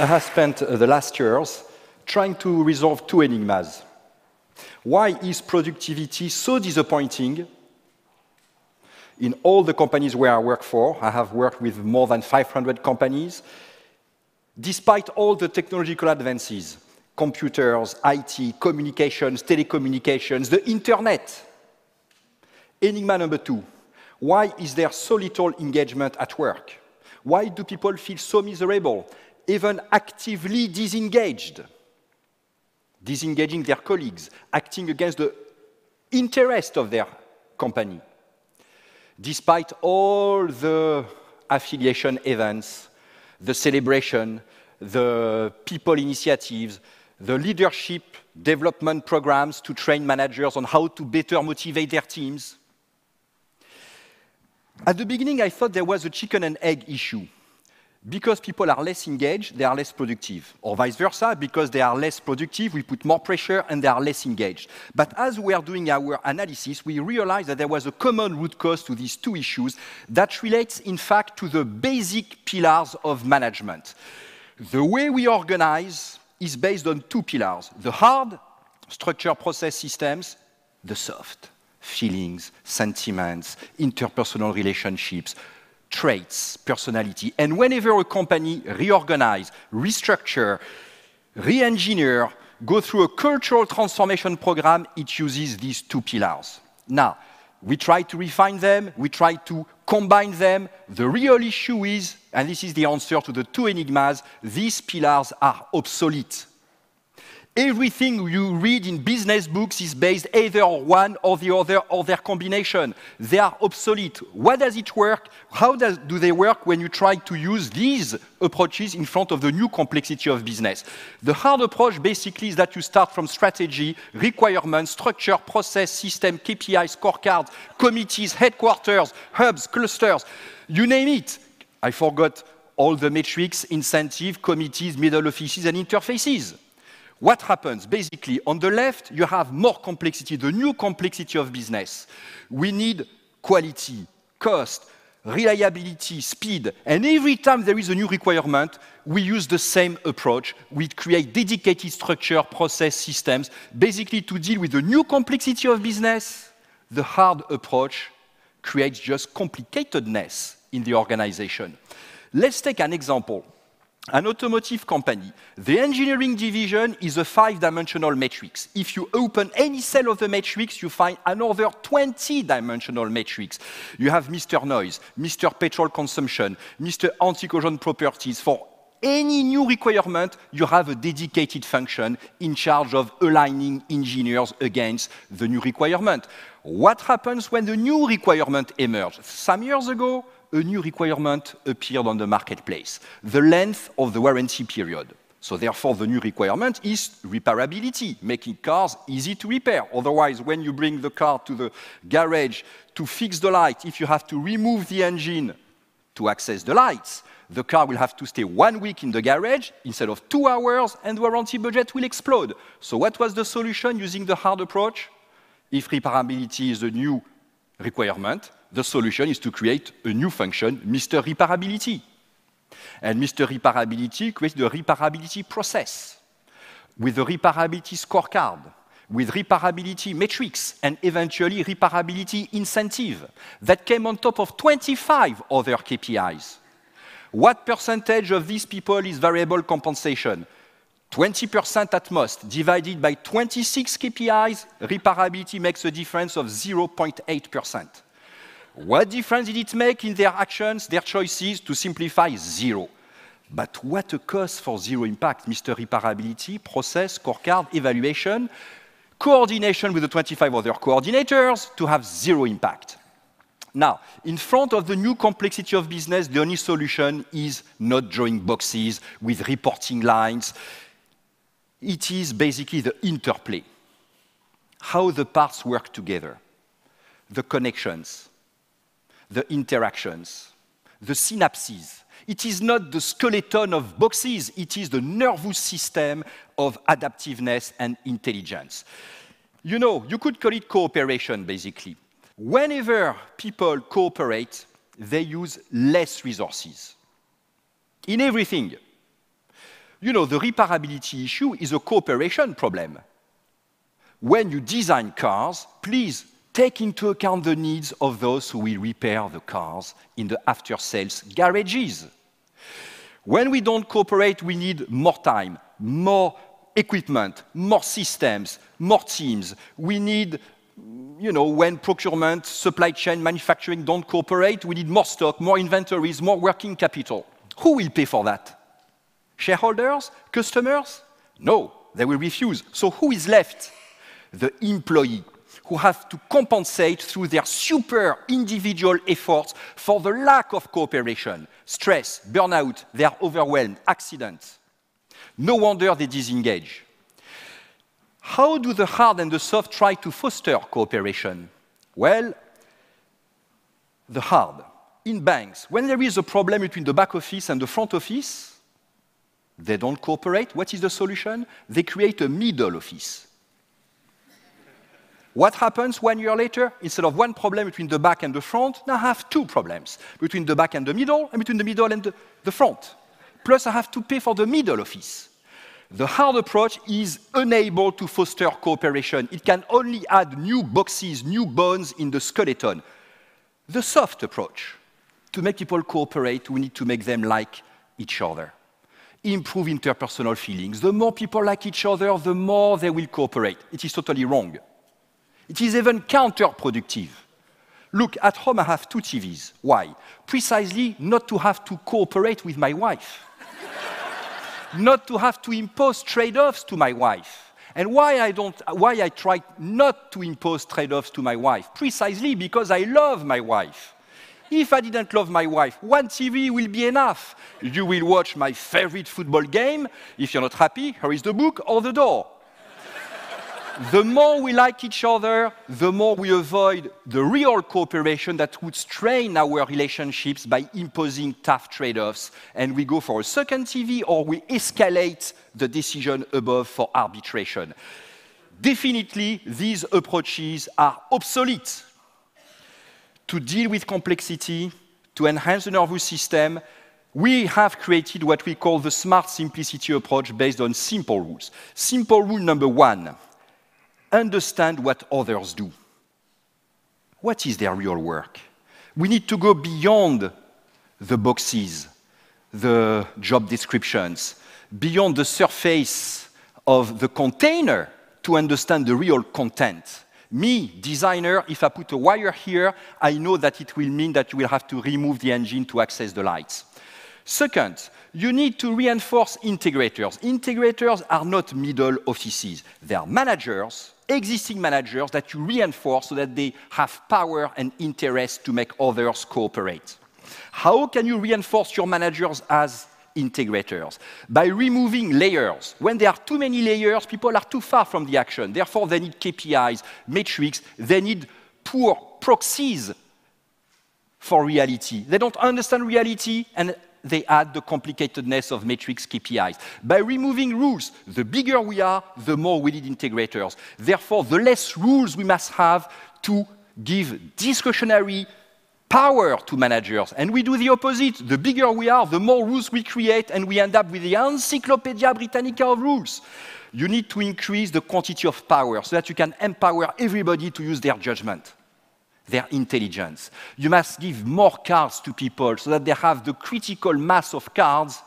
I have spent uh, the last years trying to resolve two enigmas. Why is productivity so disappointing in all the companies where I work for? I have worked with more than 500 companies. Despite all the technological advances, computers, IT, communications, telecommunications, the internet. Enigma number two why is there so little engagement at work? Why do people feel so miserable? even actively disengaged, disengaging their colleagues, acting against the interest of their company, despite all the affiliation events, the celebration, the people initiatives, the leadership development programs to train managers on how to better motivate their teams. At the beginning, I thought there was a chicken and egg issue because people are less engaged, they are less productive, or vice versa, because they are less productive, we put more pressure and they are less engaged. But as we are doing our analysis, we realized that there was a common root cause to these two issues that relates, in fact, to the basic pillars of management. The way we organize is based on two pillars the hard, structure, process, systems, the soft, feelings, sentiments, interpersonal relationships, traits, personality. And whenever a company reorganize, restructure, re-engineer, go through a cultural transformation program, it uses these two pillars. Now, we try to refine them, we try to combine them. The real issue is, and this is the answer to the two enigmas, these pillars are obsolete Everything you read in business books is based either on one or the other or their combination. They are obsolete. What does it work? How does, do they work when you try to use these approaches in front of the new complexity of business? The hard approach basically is that you start from strategy, requirements, structure, process, system, KPIs, scorecards, committees, headquarters, hubs, clusters, you name it. I forgot all the metrics, incentive, committees, middle offices, and interfaces. What happens? Basically, on the left, you have more complexity, the new complexity of business. We need quality, cost, reliability, speed. And every time there is a new requirement, we use the same approach. We create dedicated structure, process, systems, basically to deal with the new complexity of business. The hard approach creates just complicatedness in the organization. Let's take an example. An automotive company, the engineering division is a five-dimensional matrix. If you open any cell of the matrix, you find another 20-dimensional matrix. You have Mr. Noise, Mr. Petrol Consumption, Mr. Anti-corrosion Properties. For any new requirement, you have a dedicated function in charge of aligning engineers against the new requirement. What happens when the new requirement emerges? Some years ago, a new requirement appeared on the marketplace, the length of the warranty period. So therefore, the new requirement is reparability, making cars easy to repair. Otherwise, when you bring the car to the garage to fix the light, if you have to remove the engine to access the lights, the car will have to stay one week in the garage instead of two hours, and the warranty budget will explode. So what was the solution using the hard approach? If reparability is a new requirement, the solution is to create a new function, Mr. Reparability. And Mr. Reparability creates the reparability process with the reparability scorecard, with reparability metrics, and eventually reparability incentive that came on top of 25 other KPIs. What percentage of these people is variable compensation? 20% at most, divided by 26 KPIs, reparability makes a difference of 0.8%. What difference did it make in their actions, their choices? To simplify, zero. But what a cost for zero impact, Mr. Reparability, process, scorecard, evaluation, coordination with the 25 other coordinators to have zero impact. Now, in front of the new complexity of business, the only solution is not drawing boxes with reporting lines. It is basically the interplay, how the parts work together, the connections, the interactions, the synapses. It is not the skeleton of boxes, it is the nervous system of adaptiveness and intelligence. You know, you could call it cooperation, basically. Whenever people cooperate, they use less resources in everything. You know, the reparability issue is a cooperation problem. When you design cars, please take into account the needs of those who will repair the cars in the after sales garages. When we don't cooperate, we need more time, more equipment, more systems, more teams. We need, you know, when procurement, supply chain, manufacturing don't cooperate, we need more stock, more inventories, more working capital. Who will pay for that? Shareholders? Customers? No, they will refuse. So who is left? The employee who have to compensate through their super individual efforts for the lack of cooperation, stress, burnout, they are overwhelmed, accidents. No wonder they disengage. How do the hard and the soft try to foster cooperation? Well, the hard. In banks, when there is a problem between the back office and the front office, they don't cooperate. What is the solution? They create a middle office. What happens one year later? Instead of one problem between the back and the front, now I have two problems between the back and the middle, and between the middle and the, the front. Plus, I have to pay for the middle office. The hard approach is unable to foster cooperation. It can only add new boxes, new bones in the skeleton. The soft approach, to make people cooperate, we need to make them like each other. Improve interpersonal feelings. The more people like each other, the more they will cooperate. It is totally wrong. It is even counterproductive. Look, at home I have two TVs. Why? Precisely not to have to cooperate with my wife, not to have to impose trade offs to my wife. And why I, don't, why I try not to impose trade offs to my wife? Precisely because I love my wife. If I didn't love my wife, one TV will be enough. You will watch my favorite football game. If you're not happy, here is the book or the door the more we like each other, the more we avoid the real cooperation that would strain our relationships by imposing tough trade offs. And we go for a second TV or we escalate the decision above for arbitration. Definitely, these approaches are obsolete. To deal with complexity, to enhance the nervous system, we have created what we call the smart simplicity approach based on simple rules. Simple rule number one understand what others do. What is their real work? We need to go beyond the boxes, the job descriptions, beyond the surface of the container to understand the real content. Me, designer, if I put a wire here, I know that it will mean that you will have to remove the engine to access the lights. Second, you need to reinforce integrators. Integrators are not middle offices, they are managers existing managers that you reinforce so that they have power and interest to make others cooperate. How can you reinforce your managers as integrators? By removing layers. When there are too many layers, people are too far from the action. Therefore, they need KPIs, metrics, they need poor proxies for reality. They don't understand reality and they add the complicatedness of matrix KPIs. By removing rules, the bigger we are, the more we need integrators. Therefore, the less rules we must have to give discretionary power to managers. And we do the opposite. The bigger we are, the more rules we create, and we end up with the Encyclopedia Britannica of rules. You need to increase the quantity of power so that you can empower everybody to use their judgment their intelligence. You must give more cards to people so that they have the critical mass of cards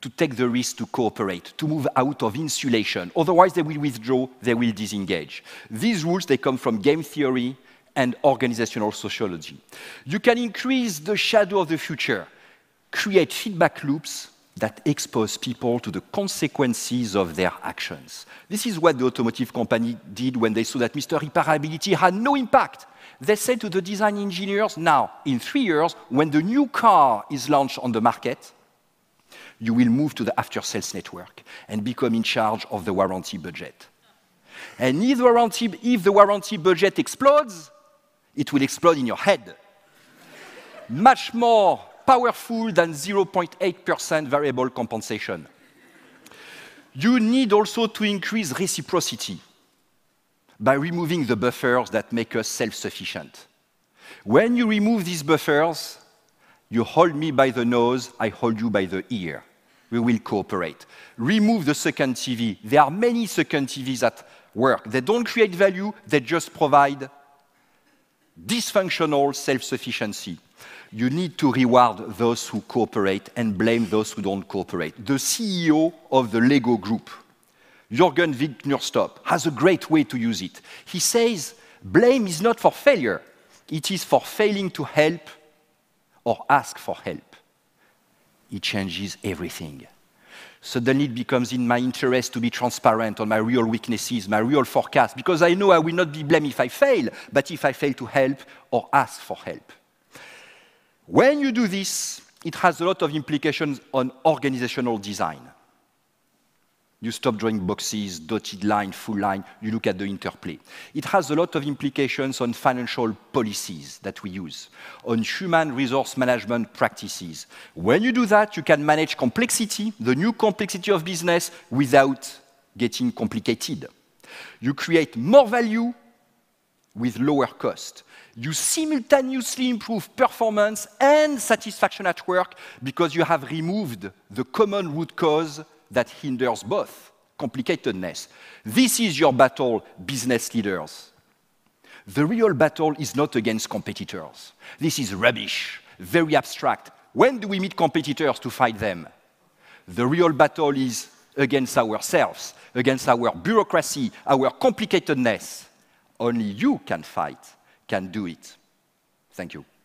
to take the risk to cooperate, to move out of insulation. Otherwise, they will withdraw, they will disengage. These rules, they come from game theory and organizational sociology. You can increase the shadow of the future, create feedback loops that expose people to the consequences of their actions. This is what the automotive company did when they saw that Mr. Reparability had no impact. They said to the design engineers, now, in three years, when the new car is launched on the market, you will move to the after sales network and become in charge of the warranty budget. And if the warranty, if the warranty budget explodes, it will explode in your head. Much more powerful than 0.8% variable compensation. You need also to increase reciprocity by removing the buffers that make us self-sufficient. When you remove these buffers, you hold me by the nose, I hold you by the ear. We will cooperate. Remove the second TV. There are many second TVs at work. They don't create value, they just provide dysfunctional self sufficiency you need to reward those who cooperate and blame those who don't cooperate. The CEO of the Lego group, Jürgen Wignerstop, has a great way to use it. He says, blame is not for failure, it is for failing to help or ask for help. It changes everything. Suddenly, it becomes in my interest to be transparent on my real weaknesses, my real forecast, because I know I will not be blamed if I fail, but if I fail to help or ask for help. When you do this, it has a lot of implications on organizational design. You stop drawing boxes, dotted line, full line, you look at the interplay. It has a lot of implications on financial policies that we use, on human resource management practices. When you do that, you can manage complexity, the new complexity of business, without getting complicated. You create more value with lower cost. You simultaneously improve performance and satisfaction at work because you have removed the common root cause that hinders both complicatedness. This is your battle, business leaders. The real battle is not against competitors. This is rubbish, very abstract. When do we meet competitors to fight them? The real battle is against ourselves, against our bureaucracy, our complicatedness. Only you can fight, can do it. Thank you.